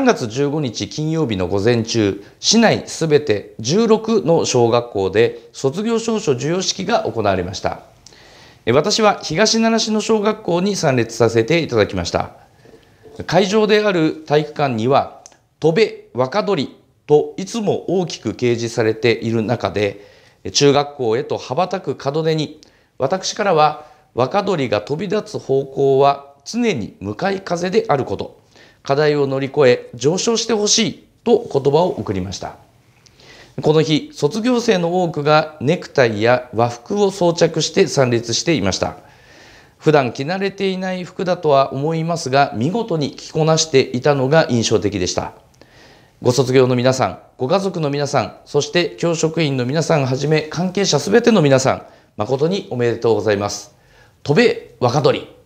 3月15日金曜日の午前中、市内すべて16の小学校で卒業証書授与式が行われました。私は東奈良市の小学校に参列させていただきました。会場である体育館には、飛べ若鳥といつも大きく掲示されている中で、中学校へと羽ばたく門出に、私からは若鳥が飛び立つ方向は常に向かい風であること。課題を乗り越え上昇してほしいと言葉を送りましたこの日卒業生の多くがネクタイや和服を装着して参列していました普段着慣れていない服だとは思いますが見事に着こなしていたのが印象的でしたご卒業の皆さんご家族の皆さんそして教職員の皆さんはじめ関係者すべての皆さん誠におめでとうございます戸部若鳥